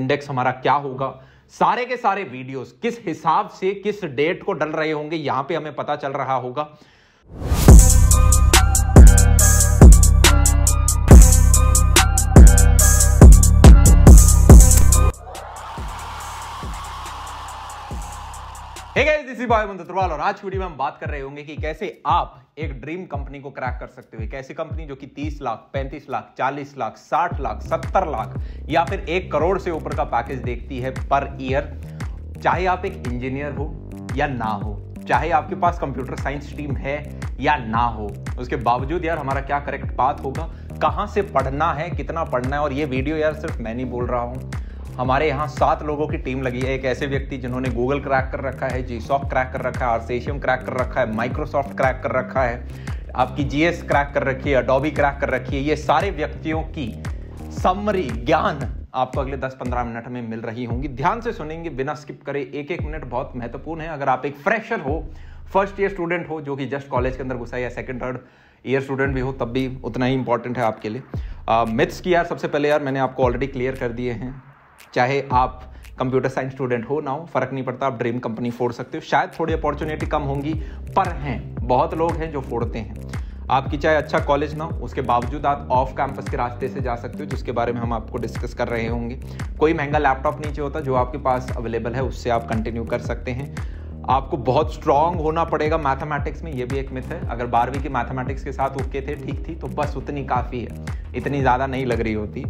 Index हमारा क्या होगा सारे के सारे वीडियोस किस हिसाब से किस डेट को डल रहे होंगे यहां पे हमें पता चल रहा होगा Hey और आज की वीडियो में हम बात कर रहे होंगे कि कैसे आप एक ड्रीम कंपनी को क्रैक कर सकते हो एक ऐसी कंपनी जो कि 30 लाख 35 लाख 40 लाख 60 लाख 70 लाख या फिर एक करोड़ से ऊपर का पैकेज देखती है पर ईयर चाहे आप एक इंजीनियर हो या ना हो चाहे आपके पास कंप्यूटर साइंस स्ट्रीम है या ना हो उसके बावजूद यार हमारा क्या करेक्ट पाथ होगा कहां से पढ़ना है कितना पढ़ना है और ये वीडियो यार सिर्फ मैं नहीं बोल रहा हूँ हमारे यहाँ सात लोगों की टीम लगी है एक ऐसे व्यक्ति जिन्होंने गूगल क्रैक कर रखा है जी क्रैक कर रखा है आरसेशियम क्रैक कर रखा है माइक्रोसॉफ्ट क्रैक कर रखा है आपकी जीएस क्रैक कर रखी है अडोबी क्रैक कर रखी है ये सारे व्यक्तियों की समरी ज्ञान आपको अगले 10-15 मिनट में मिल रही होंगी ध्यान से सुनेंगे बिना स्किप करे एक एक मिनट बहुत महत्वपूर्ण है अगर आप एक फ्रेशर हो फर्स्ट ईयर स्टूडेंट हो जो कि जस्ट कॉलेज के अंदर घुसा या सेकेंड थर्ड ईयर स्टूडेंट भी हो तब भी उतना ही इंपॉर्टेंट है आपके लिए मिथ्स uh, की यार सबसे पहले यार मैंने आपको ऑलरेडी क्लियर कर दिए हैं चाहे आप कंप्यूटर साइंस स्टूडेंट हो ना हो फर्क नहीं पड़ता आप ड्रीम कंपनी फोड़ सकते हो शायद थोड़ी अपॉर्चुनिटी कम होंगी पर हैं बहुत लोग हैं जो फोड़ते हैं आपकी चाहे अच्छा कॉलेज ना हो उसके बावजूद आप ऑफ कैंपस के रास्ते से जा सकते हो जिसके बारे में हम आपको डिस्कस कर रहे होंगे कोई महंगा लैपटॉप नीचे होता जो आपके पास अवेलेबल है उससे आप कंटिन्यू कर सकते हैं आपको बहुत स्ट्रांग होना पड़ेगा मैथमेटिक्स में ये भी एक मिथ है अगर बारहवीं की मैथमेटिक्स के साथ ओके थे ठीक थी तो बस उतनी काफ़ी है इतनी ज़्यादा नहीं लग रही होती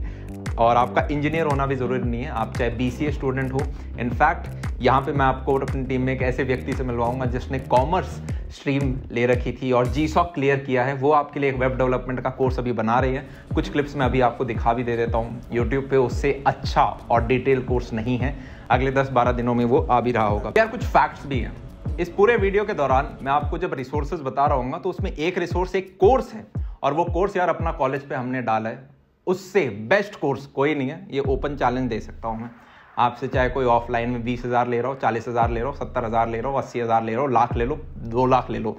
और आपका इंजीनियर होना भी ज़रूरी नहीं है आप चाहे बी स्टूडेंट हो इनफैक्ट यहाँ पे मैं आपको अपनी टीम में एक ऐसे व्यक्ति से मिलवाऊंगा जिसने कॉमर्स स्ट्रीम ले रखी थी और जी सॉक क्लियर किया है वो आपके लिए एक वेब डेवलपमेंट का कोर्स अभी बना रही है कुछ क्लिप्स मैं अभी आपको दिखा भी दे देता हूँ यूट्यूब पे उससे अच्छा और डिटेल कोर्स नहीं है अगले 10-12 दिनों में वो आ भी रहा होगा यार कुछ फैक्ट्स भी हैं इस पूरे वीडियो के दौरान मैं आपको जब रिसोर्सेज बता रहा हूँ तो उसमें एक रिसोर्स एक कोर्स है और वो कोर्स यार अपना कॉलेज पे हमने डाला है उससे बेस्ट कोर्स कोई नहीं है ये ओपन चैलेंज दे सकता हूँ मैं आपसे चाहे कोई ऑफलाइन में बीस हज़ार ले रहा हो चालीस हज़ार ले रहा हो सत्तर हज़ार ले रहा हो अस्सी हज़ार ले रहा हो लाख ले लो दो लाख ले लो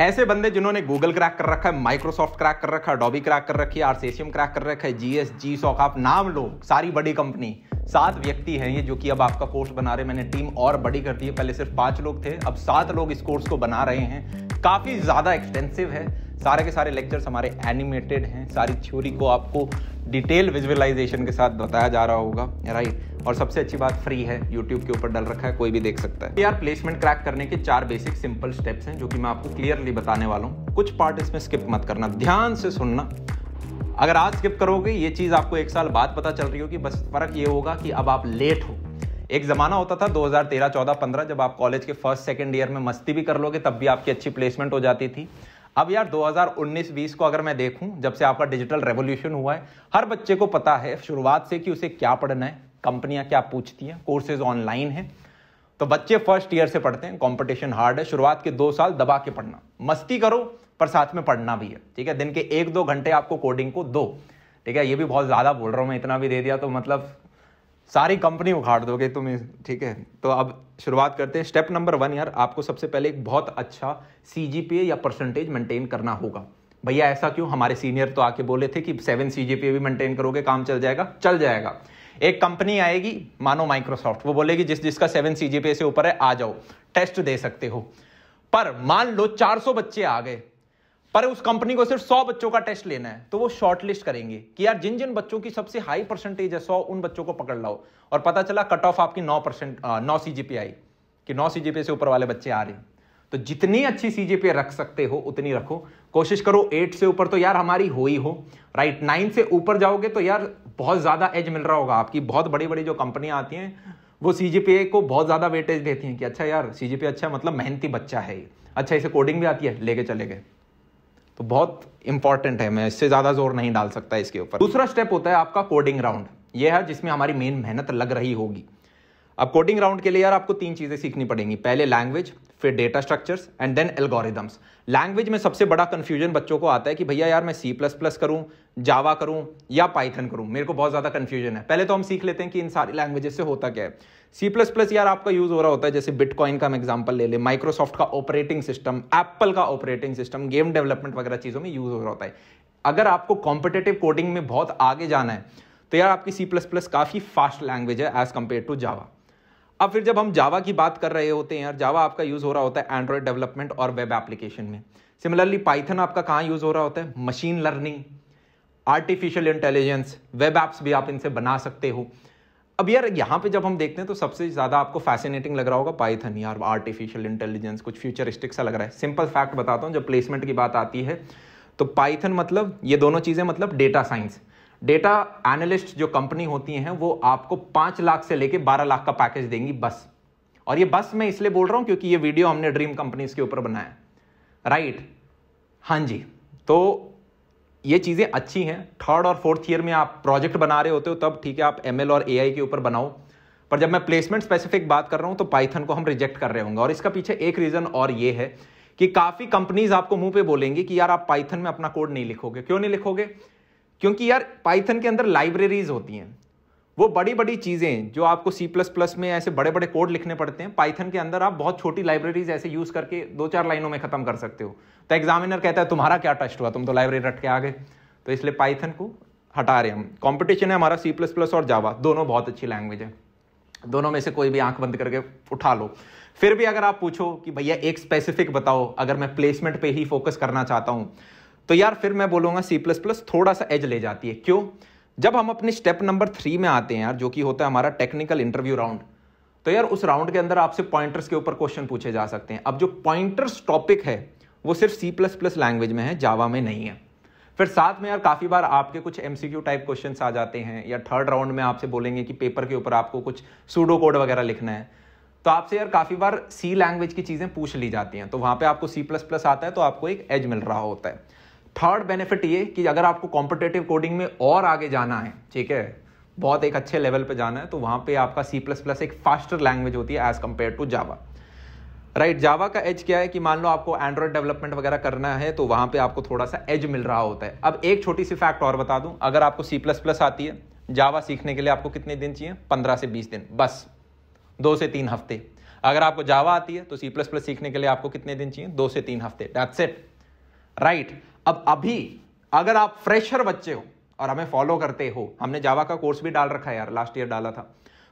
ऐसे बंदे जिन्होंने गूगल क्रैक कर रखा है माइक्रोसॉफ्ट क्रैक कर रखा है डॉबी क्रैक कर रखी है आरसीएसएम क्रैक कर रखा है जीएस जी सॉक आप नाम लो सारी बड़ी कंपनी सात व्यक्ति हैं ये जो कि अब आपका कोर्स बना रहे मैंने टीम और बड़ी कर दी है पहले सिर्फ पांच लोग थे अब सात लोग इस कोर्स को बना रहे हैं काफ़ी ज़्यादा एक्सपेंसिव है सारे के सारे लेक्चर्स हमारे एनिमेटेड हैं सारी थ्योरी को आपको डिटेल विजुअलाइजेशन के साथ बताया जा रहा होगा राइट और सबसे अच्छी बात फ्री है यूट्यूब के ऊपर डल रखा है कोई भी देख सकता है यार प्लेसमेंट क्रैक करने के चार बेसिक सिंपल स्टेप्स हैं जो कि मैं आपको क्लियरली बताने वाला हूँ कुछ पार्ट इसमें स्किप मत करना ध्यान से सुनना अगर आज स्किप करोगे ये चीज़ आपको एक साल बाद पता चल रही होगी बस फर्क ये होगा कि अब आप लेट हो एक ज़माना होता था 2013, 14, 15 जब आप कॉलेज के फर्स्ट सेकेंड ईयर में मस्ती भी कर लोगे तब भी आपकी अच्छी प्लेसमेंट हो जाती थी अब यार 2019-20 को अगर मैं देखूं जब से आपका डिजिटल रेवोल्यूशन हुआ है हर बच्चे को पता है शुरुआत से कि उसे क्या पढ़ना है कंपनियां क्या पूछती हैं कोर्सेज ऑनलाइन हैं तो बच्चे फर्स्ट ईयर से पढ़ते हैं कंपटीशन हार्ड है शुरुआत के दो साल दबा के पढ़ना मस्ती करो पर साथ में पढ़ना भी है ठीक है दिन के एक दो घंटे आपको कोडिंग को दो ठीक है ये भी बहुत ज़्यादा बोल रहा हूँ मैं इतना भी दे दिया तो मतलब सारी कंपनी उखाड़ दोगे तुम ठीक है तो अब शुरुआत करते हैं स्टेप नंबर वन यार आपको सबसे पहले एक बहुत अच्छा सी या परसेंटेज मेंटेन करना होगा भैया ऐसा क्यों हमारे सीनियर तो आके बोले थे कि सेवन सी भी मेंटेन करोगे काम चल जाएगा चल जाएगा एक कंपनी आएगी मानो माइक्रोसॉफ्ट वो बोलेगी जिस जिसका सेवन सी से ऊपर है आ जाओ टेस्ट दे सकते हो पर मान लो 400 बच्चे आ गए पर उस कंपनी को सिर्फ सौ बच्चों का टेस्ट लेना है तो वो शॉर्टलिस्ट करेंगे कि यार जिन जिन बच्चों की सबसे हाई परसेंटेज है सौ उन बच्चों को पकड़ लाओ और पता चला कट ऑफ आपकी नौ परसेंट नौ सी आई कि नौ सी से ऊपर वाले बच्चे आ रहे हैं तो जितनी अच्छी सी रख सकते हो उतनी रखो कोशिश करो एट से ऊपर तो यार हमारी हो ही हो राइट नाइन से ऊपर जाओगे तो यार बहुत ज़्यादा एज मिल रहा होगा आपकी बहुत बड़ी बड़ी जो कंपनियां आती हैं वो सी को बहुत ज़्यादा वेटेज देती हैं कि अच्छा यार सी अच्छा मतलब मेहनती बच्चा है अच्छा इसे कोडिंग भी आती है लेके चले गए तो बहुत इंपॉर्टेंट है मैं इससे ज़्यादा जोर नहीं डाल सकता इसके ऊपर दूसरा स्टेप होता है आपका कोडिंग राउंड यह है जिसमें हमारी मेन मेहनत लग रही होगी अब कोडिंग राउंड के लिए यार आपको तीन चीज़ें सीखनी पड़ेंगी पहले लैंग्वेज फिर data structures and then algorithms language में सबसे बड़ा कन्फ्यूजन बच्चों को आता है कि भैया यार मैं सी प्लस प्लस करूँ जावा करूँ या पाइथन करूँ मेरे को बहुत ज़्यादा कन्फ्यूजन है पहले तो हम सीख लेते हैं कि इन सारी लैंग्वेजेस से होता क्या है सी प्लस प्लस यार आपका यूज हो रहा होता है जैसे बिटकॉइन का हम एग्जाम्पल ले लें माइक्रोसॉफ्ट का ऑपरेटिंग सिस्टम एप्पल का ऑपरेटिंग सिस्टम गेम डेवलपमेंट वगैरह चीज़ों में यूज हो रहा होता है अगर आपको कॉम्पिटेटिव कोडिंग में बहुत आगे जाना है तो यार आपकी सी प्लस प्लस काफ़ी फास्ट लैंग्वेज है एज कम्पेयर टू जावा अब फिर जब हम जावा की बात कर रहे होते हैं यार जावा आपका यूज़ हो रहा होता है एंड्रॉयड डेवलपमेंट और वेब एप्लीकेशन में सिमिलरली पाइथन आपका कहाँ यूज़ हो रहा होता है machine learning artificial intelligence web apps भी आप इनसे बना सकते हो अब यार यहाँ पे जब हम देखते हैं तो सबसे ज़्यादा आपको फैसिनेटिंग लग रहा होगा पाइथन यार आर्टिफिशियल इंटेलिजेंस कुछ फ्यूचरिस्टिक सा लग रहा है सिंपल फैक्ट बताता हूँ जब प्लेसमेंट की बात आती है तो पाइथन मतलब ये दोनों चीज़ें मतलब डेटा साइंस डेटा एनालिस्ट जो कंपनी होती हैं वो आपको पाँच लाख से लेके बारह लाख का पैकेज देंगी बस और ये बस मैं इसलिए बोल रहा हूँ क्योंकि ये वीडियो हमने ड्रीम कंपनीज के ऊपर बनाया राइट right. हाँ जी तो ये चीज़ें अच्छी हैं थर्ड और फोर्थ ईयर में आप प्रोजेक्ट बना रहे होते हो तब ठीक है आप एम और ए के ऊपर बनाओ पर जब मैं प्लेसमेंट स्पेसिफिक बात कर रहा हूँ तो पाइथन को हम रिजेक्ट कर रहे होंगे और इसका पीछे एक रीज़न और ये है कि काफ़ी कंपनीज आपको मुंह पे बोलेंगी कि यार आप पाइथन में अपना कोड नहीं लिखोगे क्यों नहीं लिखोगे क्योंकि यार पाइथन के अंदर लाइब्रेरीज होती हैं वो बड़ी बड़ी चीज़ें जो आपको C++ में ऐसे बड़े बड़े कोड लिखने पड़ते हैं पाइथन के अंदर आप बहुत छोटी लाइब्रेरीज ऐसे यूज़ करके दो चार लाइनों में ख़त्म कर सकते हो तो एग्जामिनर कहता है तुम्हारा क्या टस्ट हुआ तुम तो लाइब्रेरी रट के आ गए तो इसलिए पाइथन को हटा रहे हम कॉम्पिटिशन है हमारा सी प्लस प्लस और जावा दोनों बहुत अच्छी लैंग्वेज है दोनों में से कोई भी आंख बंद करके उठा लो फिर भी अगर आप पूछो कि भैया एक स्पेसिफिक बताओ अगर मैं प्लेसमेंट पे ही फोकस करना चाहता हूँ तो यार फिर मैं बोलूँगा सी प्लस प्लस थोड़ा सा एज ले जाती है क्यों जब हम अपने स्टेप नंबर थ्री में आते हैं यार जो कि होता है हमारा टेक्निकल इंटरव्यू राउंड तो यार उस राउंड के अंदर आपसे पॉइंटर्स के ऊपर क्वेश्चन पूछे जा सकते हैं अब जो पॉइंटर्स टॉपिक है वो सिर्फ सी प्लस प्लस लैंग्वेज में है जावा में नहीं है फिर साथ में यार काफ़ी बार आपके कुछ एम टाइप क्वेश्चन आ जाते हैं या थर्ड राउंड में आपसे बोलेंगे कि पेपर के ऊपर आपको कुछ सूडो कोड वगैरह लिखना है तो आपसे यार काफ़ी बार सी लैंग्वेज की चीज़ें पूछ ली जाती हैं तो वहां पे आपको सी प्लस प्लस आता है तो आपको एक एज मिल रहा होता है थर्ड बेनिफिट ये कि अगर आपको कॉम्पिटेटिव कोडिंग में और आगे जाना है ठीक है बहुत एक अच्छे लेवल पे जाना है तो वहां पे आपका सी प्लस प्लस एक फास्टर लैंग्वेज होती है as compared to Java right Java का एज क्या है कि मान लो आपको एंड्रॉयड डेवलपमेंट वगैरह करना है तो वहां पे आपको थोड़ा सा एज मिल रहा होता है अब एक छोटी सी फैक्ट और बता दूं अगर आपको सी प्लस प्लस आती है जावा सीखने के लिए आपको कितने दिन चाहिए पंद्रह से बीस दिन बस दो से तीन हफ्ते अगर आपको जावा आती है तो सी प्लस प्लस सीखने के लिए आपको कितने दिन चाहिए दो से तीन हफ्ते डेट इट राइट अब अभी अगर आप फ्रेशर बच्चे हो और हमें फॉलो करते हो हमने जावा का कोर्स भी डाल रखा है यार लास्ट ईयर डाला था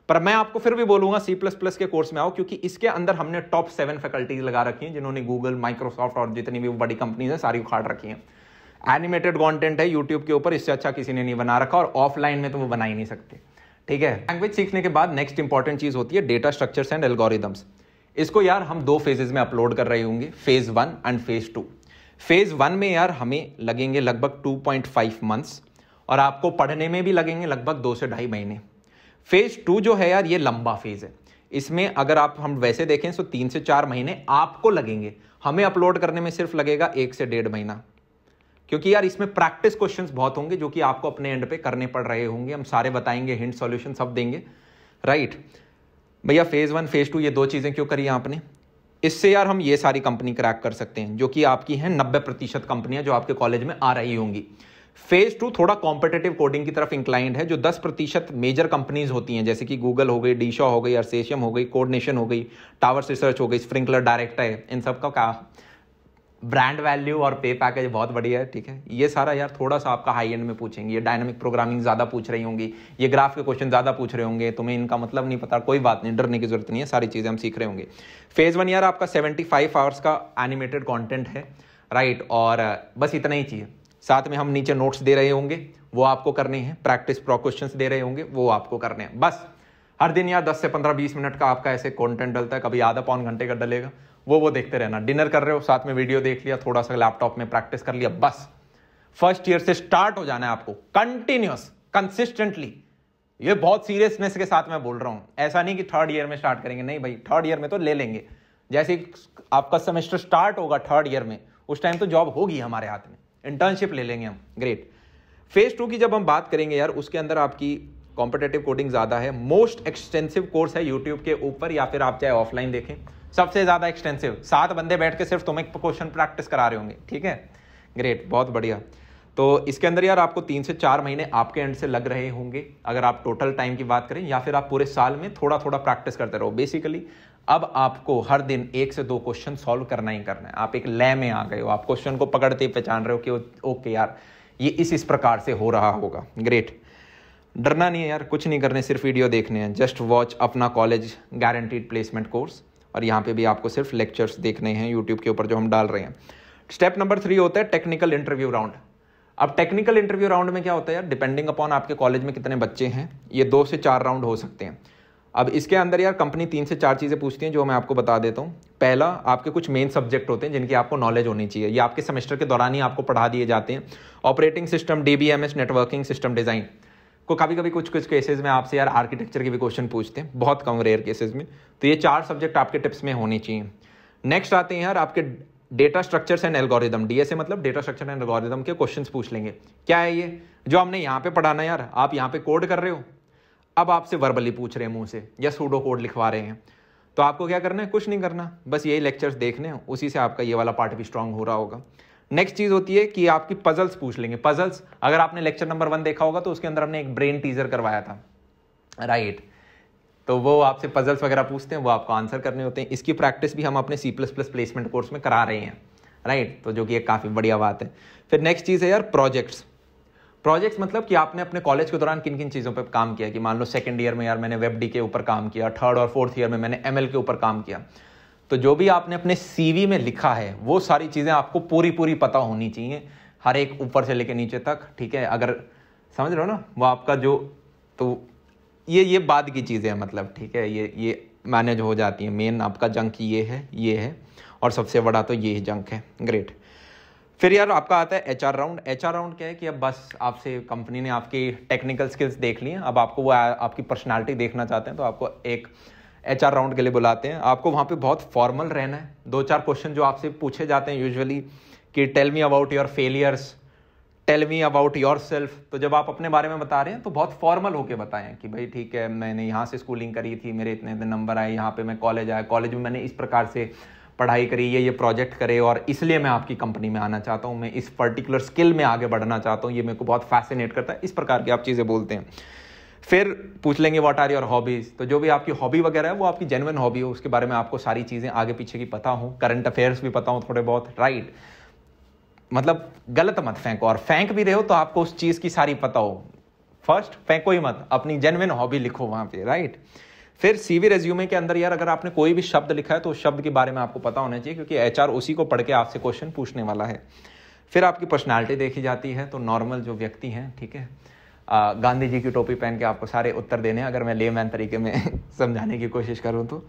पर मैं आपको फिर भी बोलूंगा सी प्लस प्लस के कोर्स में आओ क्योंकि इसके अंदर हमने टॉप सेवन फैकल्टीज लगा रखी हैं जिन्होंने गूगल माइक्रोसॉफ्ट और जितनी भी बड़ी कंपनीज हैं सारी उखाड़ रखी हैं एनिमेटेड कंटेंट है यूट्यूब के ऊपर इससे अच्छा किसी ने नहीं बना रखा और ऑफलाइन में तो वो बना ही नहीं सकते ठीक है लैंग्वेज सीखने के बाद नेक्स्ट इंपॉर्टेंट चीज होती है डेटा स्ट्रक्चर्स एंड एल्गोरिदम्स इसको यार हम दो फेजेज में अपलोड कर रहे होंगे phase one and phase two phase one में यार हमें लगेंगे लगभग 2.5 मंथ्स और आपको पढ़ने में भी लगेंगे लगभग दो से ढाई महीने फेज़ टू जो है यार ये लंबा फेज़ है इसमें अगर आप हम वैसे देखें तो तीन से चार महीने आपको लगेंगे हमें अपलोड करने में सिर्फ लगेगा एक से डेढ़ महीना क्योंकि यार इसमें प्रैक्टिस क्वेश्चंस बहुत होंगे जो कि आपको अपने एंड पे करने पड़ रहे होंगे हम सारे बताएंगे हिंट सॉल्यूशन सब देंगे राइट भैया फेज़ वन फेज़ टू ये दो चीज़ें क्यों करी आपने इससे यार हम ये सारी कंपनी क्रैक कर सकते हैं जो कि आपकी हैं नब्बे प्रतिशत कंपनियां जो आपके कॉलेज में आ रही होंगी फेज टू थोड़ा कॉम्पिटेटिव कोडिंग की तरफ इंक्लाइंड है जो दस प्रतिशत मेजर कंपनीज होती हैं जैसे कि गूगल हो गई डीशा हो गई अर्सेशियम हो गई कोर्डिनेशन हो गई टावर्स रिसर्च हो गई स्प्रिंकलर डायरेक्ट है इन सब का क्या ब्रांड वैल्यू और पे पैकेज बहुत बढ़िया है ठीक है ये सारा यार थोड़ा सा आपका हाई एंड में पूछेंगे ये डायनामिक प्रोग्रामिंग ज़्यादा पूछ रही होंगी ये ग्राफ के क्वेश्चन ज़्यादा पूछ रहे होंगे तुम्हें इनका मतलब नहीं पता कोई बात नहीं डरने की जरूरत नहीं है सारी चीज़ें हम सीख रहे होंगे फेज़ वन यार आपका सेवेंटी फाइव आवर्स का एनिमेटेड कॉन्टेंट है राइट और बस इतना ही चाहिए साथ में हम नीचे नोट्स दे रहे होंगे वो आपको करने हैं प्रैक्टिस प्रो क्वेश्चन दे रहे होंगे वो आपको करने हैं बस हर दिन यार 10 से 15 20 मिनट का आपका ऐसे कंटेंट डलता है कभी आधा पौन घंटे का डलेगा वो वो देखते रहना डिनर कर रहे हो साथ में वीडियो देख लिया थोड़ा सा लैपटॉप में प्रैक्टिस कर लिया बस फर्स्ट ईयर से स्टार्ट हो जाना है आपको कंटिन्यूस कंसिस्टेंटली ये बहुत सीरियसनेस के साथ मैं बोल रहा हूँ ऐसा नहीं कि थर्ड ईयर में स्टार्ट करेंगे नहीं भाई थर्ड ईयर में तो ले लेंगे जैसे आपका सेमेस्टर स्टार्ट होगा थर्ड ईयर में उस टाइम तो जॉब होगी हमारे हाथ में इंटर्नशिप ले लेंगे हम ग्रेट फेज टू की जब हम बात करेंगे यार उसके अंदर आपकी कॉम्पिटेटिव कोडिंग ज़्यादा है मोस्ट एक्सटेंसिव कोर्स है यूट्यूब के ऊपर या फिर आप चाहे ऑफलाइन देखें सबसे ज़्यादा एक्सटेंसिव सात बंदे बैठ के सिर्फ तुम एक क्वेश्चन प्रैक्टिस करा रहे होंगे ठीक है ग्रेट बहुत बढ़िया तो इसके अंदर यार आपको तीन से चार महीने आपके एंड से लग रहे होंगे अगर आप टोटल टाइम की बात करें या फिर आप पूरे साल में थोड़ा थोड़ा प्रैक्टिस करते रहो बेसिकली अब आपको हर दिन एक से दो क्वेश्चन सॉल्व करना ही करना है आप एक लय में आ गए हो आप क्वेश्चन को पकड़ते ही पहचान रहे हो कि ओके यार ये इस इस प्रकार से हो रहा होगा ग्रेट डरना नहीं है यार कुछ नहीं करने सिर्फ वीडियो देखने हैं जस्ट वॉच अपना कॉलेज गारंटीड प्लेसमेंट कोर्स और यहाँ पे भी आपको सिर्फ लेक्चर्स देखने हैं यूट्यूब के ऊपर जो हम डाल रहे हैं स्टेप नंबर थ्री होता है टेक्निकल इंटरव्यू राउंड अब टेक्निकल इंटरव्यू राउंड में क्या होता है यार डिपेंडिंग अपॉन आपके कॉलेज में कितने बच्चे हैं ये दो से चार राउंड हो सकते हैं अब इसके अंदर यार कंपनी तीन से चार चीज़ें पूछती हैं जो मैं आपको बता देता हूँ पहला आपके कुछ मेन सब्जेक्ट होते हैं जिनकी आपको नॉलेज होनी चाहिए ये आपके सेमेस्टर के दौरान ही आपको पढ़ा दिए जाते हैं operating system D networking system design को कभी कभी कुछ कुछ केसेस में आपसे यार आर्किटेक्चर के भी क्वेश्चन पूछते हैं बहुत कम रेयर केसेस में तो ये चार सब्जेक्ट आपके टिप्स में होने चाहिए नेक्स्ट आते हैं यार आपके data structures and algorithm DSA मतलब डेटा स्ट्रक्चर एंड एल्गोरिदम के क्वेश्चन पूछ लेंगे क्या है ये जो हमने यहाँ पे पढ़ाना यार आप यहाँ पे कोड कर रहे हो अब आपसे वर्बली पूछ रहे हैं मुंह से या सूडो कोड लिखवा रहे हैं तो आपको क्या करना है कुछ नहीं करना बस यही लेक्चर्स देखने उसी से आपका ये वाला पार्ट भी स्ट्रांग हो रहा होगा नेक्स्ट चीज होती है कि आपकी पजल्स पूछ लेंगे पजल्स अगर आपने लेक्चर नंबर वन देखा होगा तो उसके अंदर हमने एक ब्रेन टीजर करवाया था राइट right. तो वो आपसे पजल्स वगैरह पूछते हैं वो आपको आंसर करने होते हैं इसकी प्रैक्टिस भी हम अपने C plus plus placement course में करा रहे हैं राइट right? तो जो कि एक काफ़ी बढ़िया बात है फिर नेक्स्ट चीज़ है यार प्रोजेक्ट्स प्रोजेक्ट्स मतलब कि आपने अपने कॉलेज के दौरान किन किन चीज़ों पर काम किया कि मान लो सेकेंड ईयर में यार मैंने वेब डी के ऊपर काम किया थर्ड और फोर्थ ईयर में मैंने एम के ऊपर काम किया तो जो भी आपने अपने सी में लिखा है वो सारी चीज़ें आपको पूरी पूरी पता होनी चाहिए हर एक ऊपर से लेकर नीचे तक ठीक है अगर समझ रहे हो ना वो आपका जो तो ये ये बाद की चीज़ें हैं मतलब ठीक है ये ये मैनेज हो जाती है मेन आपका जंक ये है ये है और सबसे बड़ा तो ये जंक है ग्रेट फिर यार आपका आता है H R round H R round क्या है कि अब बस आपसे कंपनी ने आपकी टेक्निकल स्किल्स देख ली हैं अब आपको वो आपकी पर्सनालिटी देखना चाहते हैं तो आपको एक एच राउंड के लिए बुलाते हैं आपको वहाँ पे बहुत फॉर्मल रहना है दो चार क्वेश्चन जो आपसे पूछे जाते हैं यूजुअली कि tell me about your failures tell me about yourself तो जब आप अपने बारे में बता रहे हैं तो बहुत फॉर्मल होके बताएं कि भाई ठीक है मैंने यहाँ से स्कूलिंग करी थी मेरे इतने इतने नंबर आए यहाँ पे मैं कॉलेज आया कॉलेज में मैंने इस प्रकार से पढ़ाई करी ये ये प्रोजेक्ट करे और इसलिए मैं आपकी कंपनी में आना चाहता हूँ मैं इस पर्टिकुलर स्किल में आगे बढ़ना चाहता हूँ ये मेरे को बहुत फैसिनेट करता है इस प्रकार की आप चीज़ें बोलते हैं फिर पूछ लेंगे व्हाट आर योर हॉबीज़ तो जो भी आपकी हॉबी वगैरह है वो आपकी जेनवन हॉबी हो उसके बारे में आपको सारी चीज़ें आगे पीछे की पता हूं करंट अफेयर्स भी पता हो थोड़े बहुत राइट मतलब गलत मत फेंको और फेंक भी रहे हो तो आपको उस चीज़ की सारी पता हो फर्स्ट फेंको ही मत अपनी जेनविन हॉबी लिखो वहां पे राइट फिर सीवी रेज्यूमे के अंदर यार अगर आपने कोई भी शब्द लिखा है तो उस शब्द के बारे में आपको पता होना चाहिए क्योंकि एच उसी को पढ़ के आपसे क्वेश्चन पूछने वाला है फिर आपकी पर्सनैलिटी देखी जाती है तो नॉर्मल जो व्यक्ति हैं ठीक है गांधी जी की टोपी पहन के आपको सारे उत्तर देने हैं अगर मैं मैन तरीके में समझाने की कोशिश करूँ तो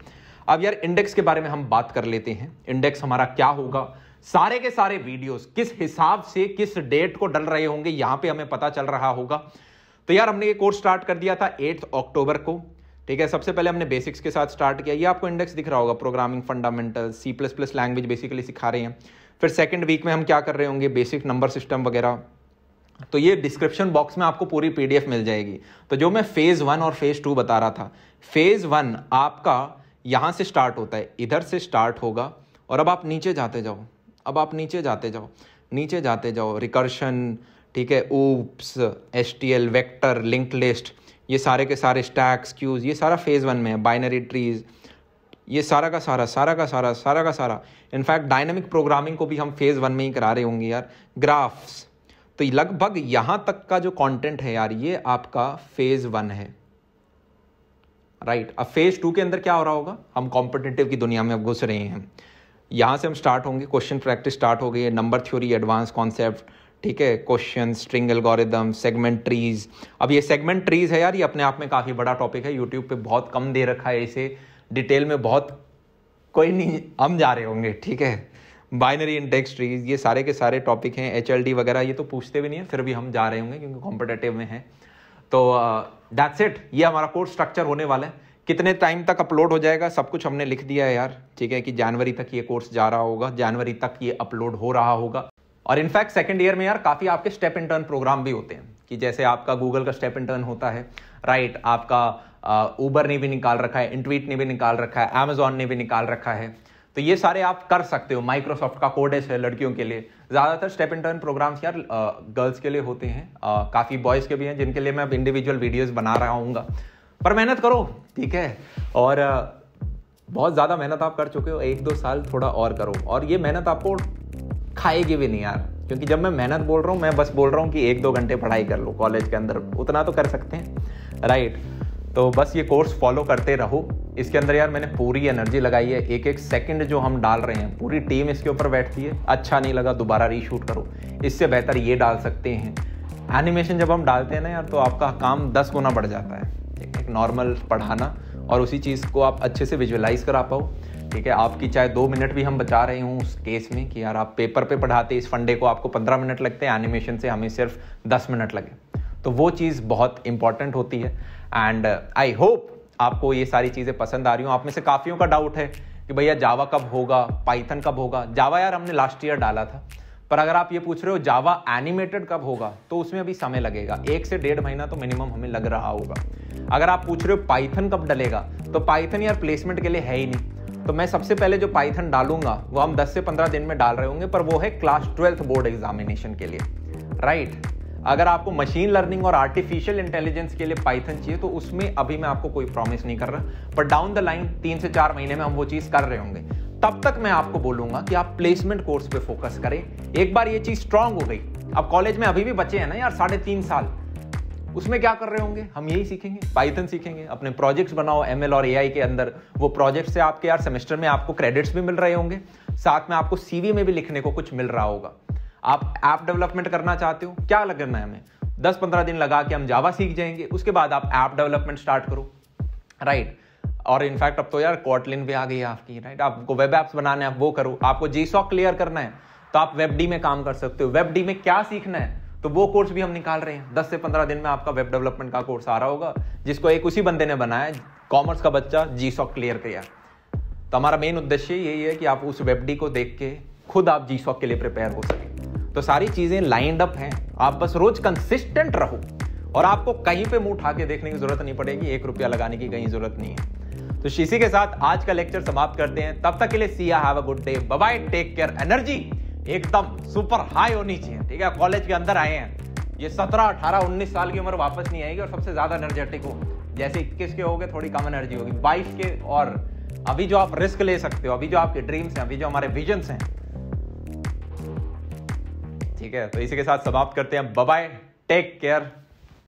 अब यार इंडेक्स के बारे में हम बात कर लेते हैं इंडेक्स हमारा क्या होगा सारे के सारे वीडियोस किस हिसाब से किस डेट को डल रहे होंगे यहाँ पे हमें पता चल रहा होगा तो यार हमने ये कोर्स स्टार्ट कर दिया था एट्थ अक्टूबर को ठीक है सबसे पहले हमने बेसिक्स के साथ स्टार्ट किया ये आपको इंडेक्स दिख रहा होगा programming fundamental C plus plus language basically सिखा रहे हैं फिर सेकंड वीक में हम क्या कर रहे होंगे बेसिक नंबर सिस्टम वगैरह तो ये डिस्क्रिप्शन बॉक्स में आपको पूरी पीडीएफ मिल जाएगी तो जो मैं फेज़ वन और फेज़ टू बता रहा था फेज़ वन आपका यहाँ से स्टार्ट होता है इधर से स्टार्ट होगा और अब आप नीचे जाते जाओ अब आप नीचे जाते जाओ नीचे जाते जाओ रिकर्शन ठीक है OOPs S T L vector link list ये सारे के सारे स्टैक्स क्यूज ये सारा फेज़ वन में है बाइनरी ट्रीज़ ये सारा का सारा सारा का सारा सारा का सारा इनफैक्ट डायनेमिक प्रोग्रामिंग को भी हम फेज़ वन में ही करा रहे होंगे यार ग्राफ्स तो लगभग यहां तक का जो कंटेंट है यार ये आपका फेज वन है राइट right. अब फेज टू के अंदर क्या हो रहा होगा हम कॉम्पिटेटिव की दुनिया में अब घुस रहे हैं यहां से हम स्टार्ट होंगे क्वेश्चन प्रैक्टिस स्टार्ट हो गई है नंबर थ्योरी एडवांस कॉन्सेप्ट ठीक है question string algorithm segment trees अब ये सेगमेंट ट्रीज है यार ये अपने आप में काफ़ी बड़ा टॉपिक है यूट्यूब पे बहुत कम दे रखा है इसे डिटेल में बहुत कोई नहीं हम जा रहे होंगे ठीक है बाइनरी इंडेक्स ट्रीज ये सारे के सारे टॉपिक हैं एच वगैरह ये तो पूछते भी नहीं है फिर भी हम जा रहे होंगे क्योंकि कॉम्पिटेटिव में है तो डैट्स uh, इट ये हमारा कोर्स स्ट्रक्चर होने वाला है कितने टाइम तक अपलोड हो जाएगा सब कुछ हमने लिख दिया है यार ठीक है कि जनवरी तक ये कोर्स जा रहा होगा जनवरी तक ये अपलोड हो रहा होगा और इनफैक्ट सेकेंड ईयर में यार काफ़ी आपके स्टेप इन टर्न प्रोग्राम भी होते हैं कि जैसे आपका गूगल का स्टेप इन टर्न होता है राइट आपका ऊबर uh, ने भी निकाल रखा है इंट्वीट ने भी निकाल रखा है अमेजोन ने भी निकाल रखा है तो ये सारे आप कर सकते हो माइक्रोसॉफ्ट का कोडेस है लड़कियों के लिए ज़्यादातर स्टेप एंड टर्न प्रोग्राम्स यार गर्ल्स के लिए होते हैं काफ़ी बॉयज़ के भी हैं जिनके लिए मैं अब इंडिविजुअल वीडियोज़ बना रहा हूँ पर मेहनत करो ठीक है और बहुत ज़्यादा मेहनत आप कर चुके हो एक दो साल थोड़ा और करो और ये मेहनत आपको खाएगी भी नहीं यार क्योंकि जब मैं मेहनत बोल रहा हूँ मैं बस बोल रहा हूँ कि एक दो घंटे पढ़ाई कर लो कॉलेज के अंदर उतना तो कर सकते हैं राइट right. तो बस ये कोर्स फॉलो करते रहो इसके अंदर यार मैंने पूरी एनर्जी लगाई है एक एक सेकंड जो हम डाल रहे हैं पूरी टीम इसके ऊपर बैठती है अच्छा नहीं लगा दोबारा रीशूट करो इससे बेहतर ये डाल सकते हैं एनिमेशन जब हम डालते हैं ना यार तो आपका काम दस गुना बढ़ जाता है ठीक है नॉर्मल पढ़ाना और उसी चीज़ को आप अच्छे से विजुअलाइज करा पाओ ठीक है आपकी चाहे दो मिनट भी हम बचा रहे हूँ उस केस में कि यार आप पेपर पे पढ़ाते इस फंडे को आपको पंद्रह मिनट लगते हैं एनिमेशन से हमें सिर्फ दस मिनट लगे तो वो चीज़ बहुत इंपॉर्टेंट होती है एंड आई होप आपको ये सारी चीज़ें पसंद आ रही हूँ आप में से काफ़ियों का डाउट है कि भैया जावा कब होगा पाइथन कब होगा जावा यार हमने लास्ट ईयर डाला था पर अगर आप ये पूछ रहे हो जावा एनिमेटेड कब होगा तो उसमें अभी समय लगेगा एक से डेढ़ महीना तो मिनिमम हमें लग रहा होगा अगर आप पूछ रहे हो पाइथन कब डलेगा तो पाइथन यार प्लेसमेंट के लिए है ही नहीं तो मैं सबसे पहले जो पाइथन डालूंगा वो हम 10 से 15 दिन में डाल रहे होंगे पर वो है क्लास ट्वेल्थ बोर्ड एग्जामिनेशन के लिए राइट अगर आपको मशीन लर्निंग और आर्टिफिशियल इंटेलिजेंस के लिए पाइथन चाहिए तो उसमें अभी मैं आपको कोई प्रॉमिस नहीं कर रहा पर डाउन द लाइन तीन से चार महीने में हम वो चीज़ कर रहे होंगे तब तक मैं आपको बोलूंगा कि आप प्लेसमेंट कोर्स पे फोकस करें एक बार ये चीज़ स्ट्रांग हो गई अब कॉलेज में अभी भी बचे हैं ना यार साढ़े तीन साल उसमें क्या कर रहे होंगे हम यही सीखेंगे पाइथन सीखेंगे अपने प्रोजेक्ट्स बनाओ एम और ए के अंदर वो प्रोजेक्ट से आपके यार सेमेस्टर में आपको क्रेडिट्स भी मिल रहे होंगे साथ में आपको सीवी में भी लिखने को कुछ मिल रहा होगा आप ऐप डेवलपमेंट करना चाहते हो क्या करना है हमें दस पंद्रह दिन लगा के हम जावा सीख जाएंगे उसके बाद आप ऐप डेवलपमेंट स्टार्ट करो राइट और इनफैक्ट अब तो यार कॉटलिन भी आ गई है आपकी राइट आपको वेब ऐप्स बनाने हैं आप वो करो आपको जी सॉक क्लियर करना है तो आप वेब डी में काम कर सकते हो वेब डी में क्या सीखना है तो वो कोर्स भी हम निकाल रहे हैं दस से पंद्रह दिन में आपका वेब डेवलपमेंट का कोर्स आ रहा होगा जिसको एक उसी बंदे ने बनाया कॉमर्स का बच्चा जी सॉक क्लियर किया तो हमारा मेन उद्देश्य यही है कि आप उस वेब डी को देख के खुद आप जी सॉक के लिए प्रिपेयर हो सकें तो सारी चीजें लाइंड अप हैं आप बस रोज कंसिस्टेंट रहो और आपको कहीं पे मुंह उठा के देखने की जरूरत नहीं पड़ेगी एक रुपया लगाने की कहीं जरूरत नहीं है तो इसी के साथ आज का लेक्चर समाप्त करते हैं तब तक के लिए see have a good day bye take care energy एकदम सुपर हाई होनी चाहिए ठीक है कॉलेज के अंदर आए हैं ये सत्रह अठारह उन्नीस साल की उम्र वापस नहीं आएगी और सबसे ज्यादा एनर्जेटिक हो जैसे इक्कीस के हो गए थोड़ी कम एनर्जी होगी बाईस के और अभी जो आप रिस्क ले सकते हो अभी जो आपके ड्रीम्स हैं अभी जो हमारे विजन्स हैं ठीक है तो इसी के साथ समाप्त करते हैं बाय टेक केयर